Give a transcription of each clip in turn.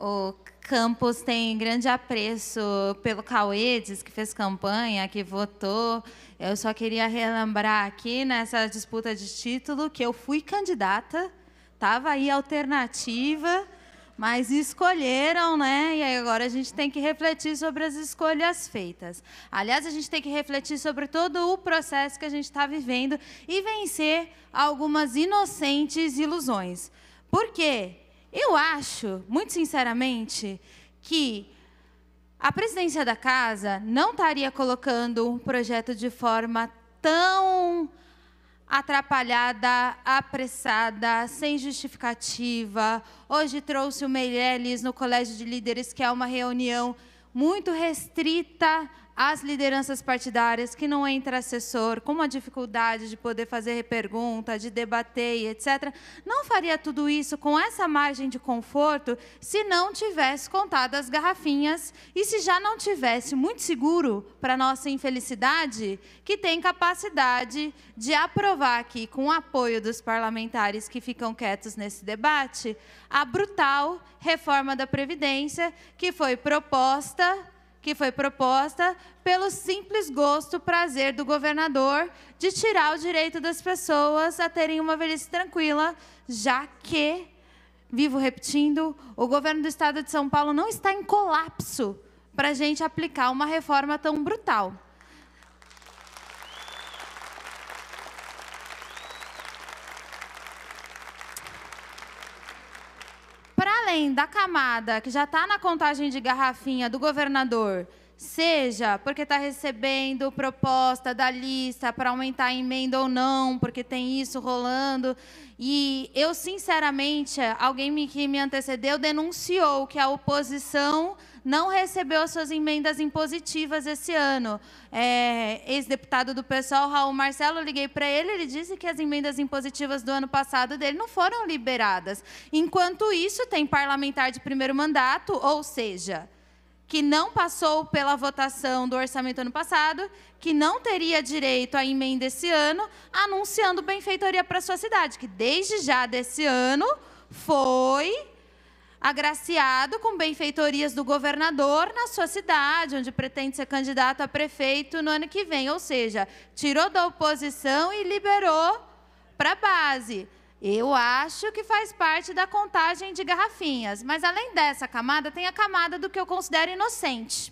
O Campos tem grande apreço pelo Cauedes, que fez campanha, que votou. Eu só queria relembrar aqui, nessa disputa de título, que eu fui candidata, estava aí alternativa, mas escolheram, né? E aí agora a gente tem que refletir sobre as escolhas feitas. Aliás, a gente tem que refletir sobre todo o processo que a gente está vivendo e vencer algumas inocentes ilusões. Por quê? Eu acho, muito sinceramente, que a presidência da casa não estaria colocando um projeto de forma tão atrapalhada, apressada, sem justificativa. Hoje trouxe o Meirelles no Colégio de Líderes, que é uma reunião muito restrita as lideranças partidárias, que não entra assessor, com a dificuldade de poder fazer pergunta, de debater, etc., não faria tudo isso com essa margem de conforto se não tivesse contado as garrafinhas e se já não tivesse muito seguro, para nossa infelicidade, que tem capacidade de aprovar aqui, com o apoio dos parlamentares que ficam quietos nesse debate, a brutal reforma da Previdência que foi proposta que foi proposta pelo simples gosto, prazer do governador de tirar o direito das pessoas a terem uma velhice tranquila, já que, vivo repetindo, o governo do estado de São Paulo não está em colapso para a gente aplicar uma reforma tão brutal. além da camada que já está na contagem de garrafinha do governador Seja porque está recebendo proposta da lista para aumentar a emenda ou não, porque tem isso rolando. E eu, sinceramente, alguém que me antecedeu denunciou que a oposição não recebeu as suas emendas impositivas esse ano. É, Ex-deputado do PSOL, Raul Marcelo, eu liguei para ele, ele disse que as emendas impositivas do ano passado dele não foram liberadas. Enquanto isso, tem parlamentar de primeiro mandato, ou seja, que não passou pela votação do orçamento ano passado, que não teria direito à emenda esse ano, anunciando benfeitoria para sua cidade, que desde já desse ano foi agraciado com benfeitorias do governador na sua cidade, onde pretende ser candidato a prefeito no ano que vem. Ou seja, tirou da oposição e liberou para a base. Eu acho que faz parte da contagem de garrafinhas, mas além dessa camada, tem a camada do que eu considero inocente.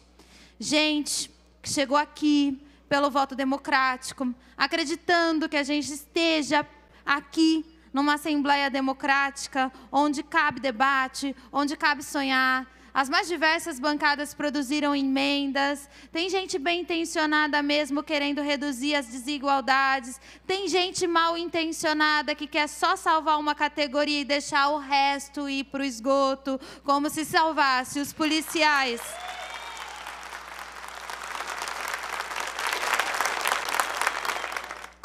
Gente que chegou aqui pelo voto democrático, acreditando que a gente esteja aqui numa assembleia democrática, onde cabe debate, onde cabe sonhar, as mais diversas bancadas produziram emendas. Tem gente bem intencionada mesmo querendo reduzir as desigualdades. Tem gente mal intencionada que quer só salvar uma categoria e deixar o resto ir para o esgoto, como se salvasse os policiais.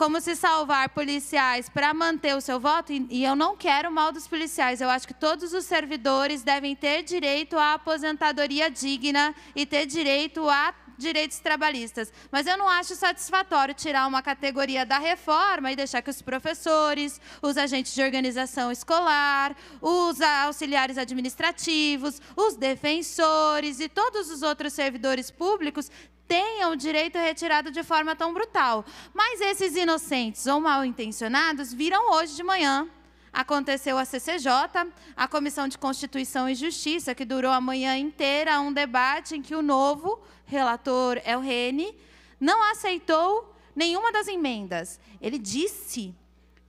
como se salvar policiais para manter o seu voto, e eu não quero mal dos policiais, eu acho que todos os servidores devem ter direito à aposentadoria digna e ter direito a direitos trabalhistas. Mas eu não acho satisfatório tirar uma categoria da reforma e deixar que os professores, os agentes de organização escolar, os auxiliares administrativos, os defensores e todos os outros servidores públicos tenham o direito retirado de forma tão brutal. Mas esses inocentes ou mal intencionados viram hoje de manhã aconteceu a CCJ, a Comissão de Constituição e Justiça, que durou a manhã inteira, um debate em que o novo relator El Rene não aceitou nenhuma das emendas. Ele disse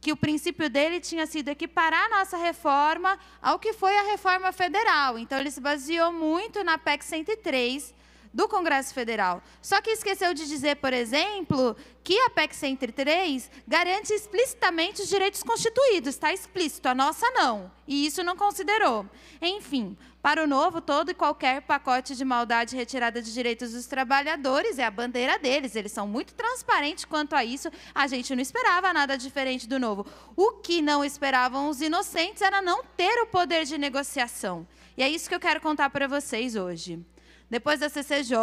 que o princípio dele tinha sido equiparar a nossa reforma ao que foi a reforma federal. Então, ele se baseou muito na PEC 103, do Congresso Federal. Só que esqueceu de dizer, por exemplo, que a PEC 103 garante explicitamente os direitos constituídos, está explícito, a nossa não. E isso não considerou. Enfim, para o novo, todo e qualquer pacote de maldade retirada de direitos dos trabalhadores é a bandeira deles. Eles são muito transparentes quanto a isso. A gente não esperava nada diferente do novo. O que não esperavam os inocentes era não ter o poder de negociação. E é isso que eu quero contar para vocês hoje. Depois da CCJ,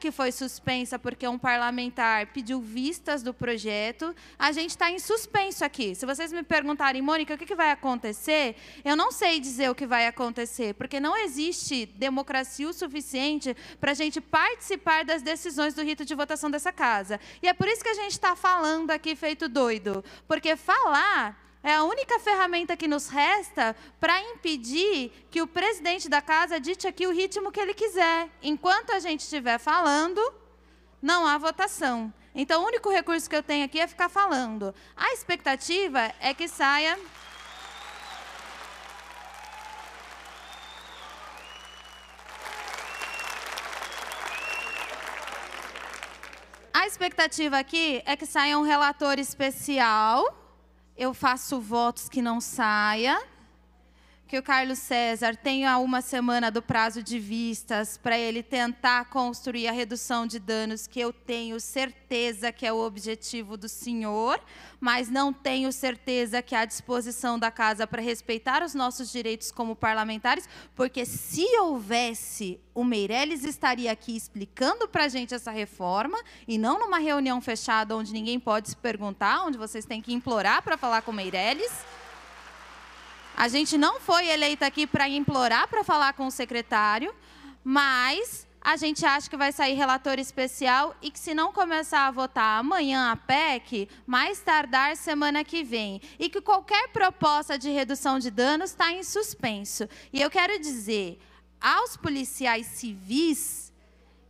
que foi suspensa porque um parlamentar pediu vistas do projeto, a gente está em suspenso aqui. Se vocês me perguntarem, Mônica, o que, que vai acontecer, eu não sei dizer o que vai acontecer, porque não existe democracia o suficiente para a gente participar das decisões do rito de votação dessa casa. E é por isso que a gente está falando aqui feito doido, porque falar é a única ferramenta que nos resta para impedir que o presidente da casa dite aqui o ritmo que ele quiser. Enquanto a gente estiver falando, não há votação. Então, o único recurso que eu tenho aqui é ficar falando. A expectativa é que saia. A expectativa aqui é que saia um relator especial eu faço votos que não saia que o Carlos César tenha uma semana do prazo de vistas para ele tentar construir a redução de danos, que eu tenho certeza que é o objetivo do senhor, mas não tenho certeza que há é disposição da casa para respeitar os nossos direitos como parlamentares, porque se houvesse, o Meirelles estaria aqui explicando para a gente essa reforma, e não numa reunião fechada onde ninguém pode se perguntar, onde vocês têm que implorar para falar com o Meirelles. A gente não foi eleita aqui para implorar para falar com o secretário, mas a gente acha que vai sair relator especial e que se não começar a votar amanhã a PEC, mais tardar semana que vem. E que qualquer proposta de redução de danos está em suspenso. E eu quero dizer aos policiais civis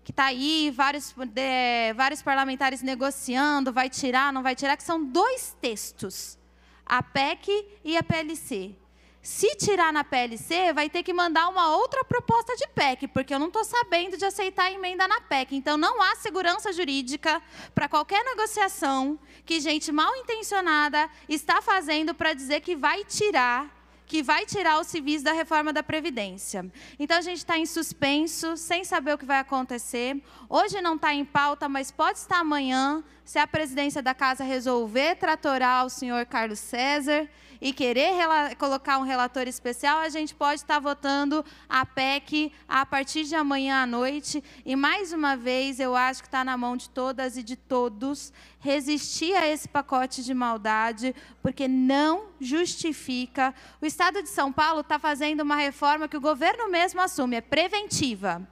que está aí, vários, é, vários parlamentares negociando, vai tirar, não vai tirar, que são dois textos, a PEC e a PLC. Se tirar na PLC, vai ter que mandar uma outra proposta de PEC, porque eu não estou sabendo de aceitar a emenda na PEC. Então, não há segurança jurídica para qualquer negociação que gente mal intencionada está fazendo para dizer que vai tirar que vai tirar os civis da reforma da Previdência. Então, a gente está em suspenso, sem saber o que vai acontecer. Hoje não está em pauta, mas pode estar amanhã se a presidência da casa resolver tratorar o senhor Carlos César e querer colocar um relator especial, a gente pode estar votando a PEC a partir de amanhã à noite. E, mais uma vez, eu acho que está na mão de todas e de todos resistir a esse pacote de maldade, porque não justifica. O Estado de São Paulo está fazendo uma reforma que o governo mesmo assume, é preventiva.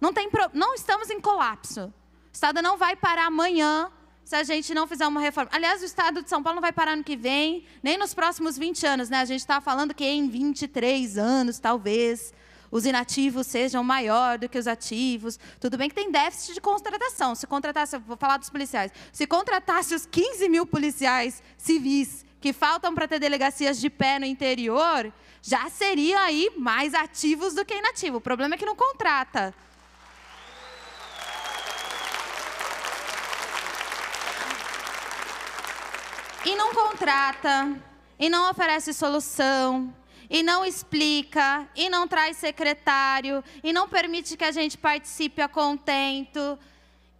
Não, tem, não estamos em colapso. O Estado não vai parar amanhã se a gente não fizer uma reforma. Aliás, o Estado de São Paulo não vai parar no que vem, nem nos próximos 20 anos. Né? A gente está falando que em 23 anos, talvez, os inativos sejam maior do que os ativos. Tudo bem que tem déficit de contratação. Se contratasse, vou falar dos policiais, se contratasse os 15 mil policiais civis que faltam para ter delegacias de pé no interior, já seriam aí mais ativos do que inativos. O problema é que não contrata. e não contrata, e não oferece solução, e não explica, e não traz secretário, e não permite que a gente participe a contento,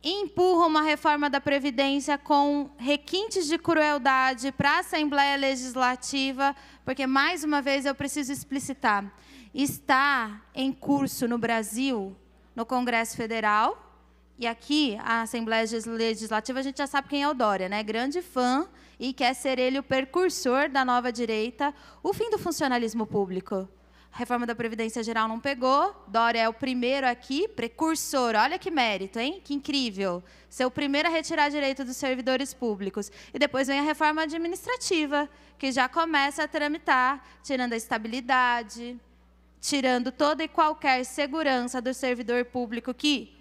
e empurra uma reforma da Previdência com requintes de crueldade para a Assembleia Legislativa, porque, mais uma vez, eu preciso explicitar: está em curso no Brasil, no Congresso Federal, e aqui, a Assembleia Legislativa, a gente já sabe quem é o Dória, né? Grande fã e quer ser ele o percursor da nova direita, o fim do funcionalismo público. A reforma da Previdência Geral não pegou, Dória é o primeiro aqui, precursor. Olha que mérito, hein? Que incrível. Ser o primeiro a retirar direito dos servidores públicos. E depois vem a reforma administrativa, que já começa a tramitar, tirando a estabilidade, tirando toda e qualquer segurança do servidor público que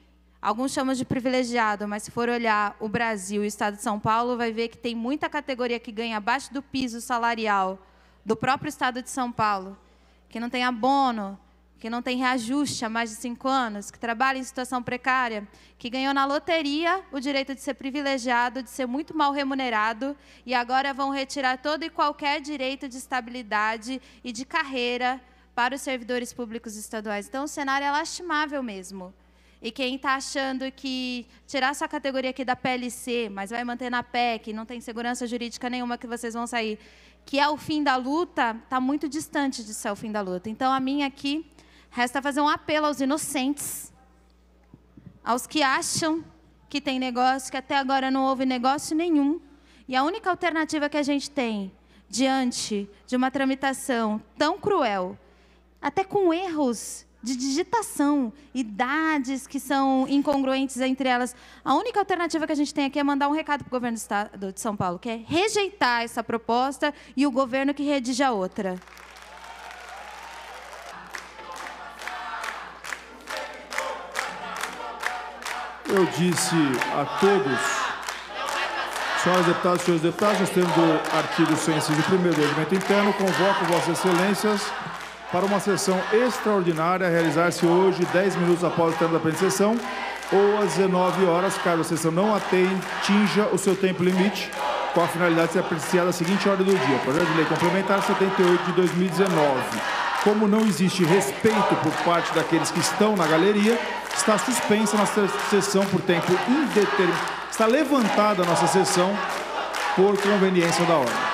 Alguns chamam de privilegiado, mas se for olhar o Brasil e o estado de São Paulo, vai ver que tem muita categoria que ganha abaixo do piso salarial do próprio estado de São Paulo, que não tem abono, que não tem reajuste há mais de cinco anos, que trabalha em situação precária, que ganhou na loteria o direito de ser privilegiado, de ser muito mal remunerado, e agora vão retirar todo e qualquer direito de estabilidade e de carreira para os servidores públicos estaduais. Então, o cenário é lastimável mesmo. E quem está achando que tirar sua categoria aqui da PLC, mas vai manter na PEC, não tem segurança jurídica nenhuma que vocês vão sair, que é o fim da luta, está muito distante de ser o fim da luta. Então, a minha aqui resta fazer um apelo aos inocentes, aos que acham que tem negócio, que até agora não houve negócio nenhum. E a única alternativa que a gente tem diante de uma tramitação tão cruel, até com erros de digitação, idades que são incongruentes entre elas. A única alternativa que a gente tem aqui é mandar um recado para o governo do Estado de São Paulo, que é rejeitar essa proposta e o governo que redija outra. Eu disse a todos, senhoras deputadas e senhores deputados, nós temos o artigo 100, inciso 1 do regimento interno, convoco vossas excelências para uma sessão extraordinária realizar-se hoje, 10 minutos após o término da sessão, ou às 19 horas, caso a sessão não atinja o seu tempo limite, com a finalidade de ser apreciada a seguinte ordem do dia. Projeto de Lei Complementar 78 de 2019. Como não existe respeito por parte daqueles que estão na galeria, está suspensa nossa sessão por tempo indeterminado. Está levantada a nossa sessão por conveniência da ordem.